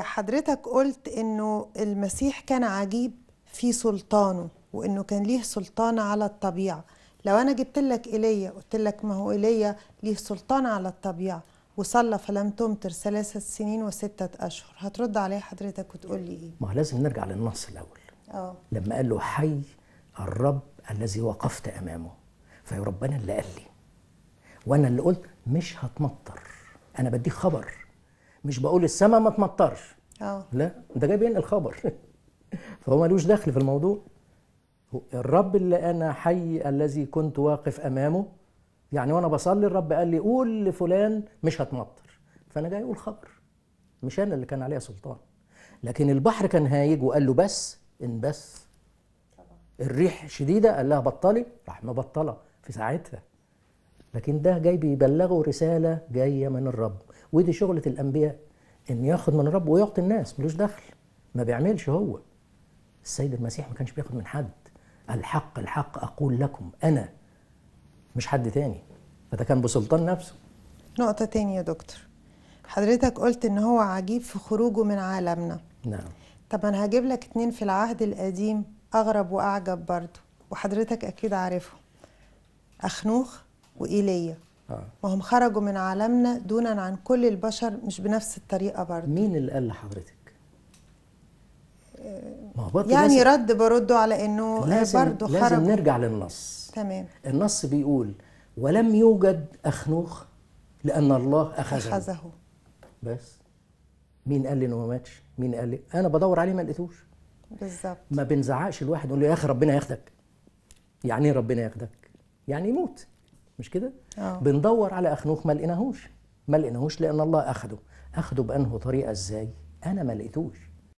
حضرتك قلت انه المسيح كان عجيب في سلطانه وانه كان ليه سلطان على الطبيعه لو انا جبت لك ايليا قلت لك ما هو ايليا ليه سلطان على الطبيعه وصلى فلم تمطر ثلاثة سنين وستة أشهر هترد عليه حضرتك وتقول لي إيه؟ ما لازم نرجع للنص الأول أوه. لما قال له حي الرب الذي وقفت أمامه فيا ربنا اللي قال لي وأنا اللي قلت مش هتمطر أنا بديك خبر مش بقول السماء ما تمطرش اه لا ده جاي بينقل خبر فهو ملوش دخل في الموضوع الرب اللي انا حي الذي كنت واقف امامه يعني وانا بصلي الرب قال لي قول لفلان مش هتمطر فانا جاي اقول خبر مش انا اللي كان عليها سلطان لكن البحر كان هايج وقال له بس ان بس الريح شديده قال لها بطلي راح مبطله في ساعتها لكن ده جاي بيبلغه رساله جايه من الرب ودي شغلة الأنبياء إن ياخد من الرب ويعطي الناس ملوش دخل ما بيعملش هو السيد المسيح ما كانش بياخد من حد الحق الحق أقول لكم أنا مش حد تاني فده كان بسلطان نفسه نقطة تانية يا دكتور حضرتك قلت إن هو عجيب في خروجه من عالمنا نعم طب أنا هجيب لك اتنين في العهد القديم أغرب وأعجب برضه وحضرتك أكيد عارفهم أخنوخ وإيليا ما آه. هم خرجوا من عالمنا دونا عن كل البشر مش بنفس الطريقه برضه مين اللي قال لحضرتك؟ آه، ما برضه يعني لازم رد برده على انه لازم برضه خرجوا لازم نرجع للنص تمام النص بيقول ولم يوجد اخنوخ لان الله اخذه اخذه بس مين قال لي انه ما ماتش؟ مين قال لي؟ انا بدور عليه ما لقيتوش بالظبط ما بنزعقش الواحد نقول له يا اخي ربنا ياخدك يعني ايه ربنا ياخدك؟ يعني يموت مش كده آه. بندور على اخنوخ ما لقيناهوش ما لقيناهوش لان الله اخده اخده بانه طريقه ازاي انا ما لقيتوش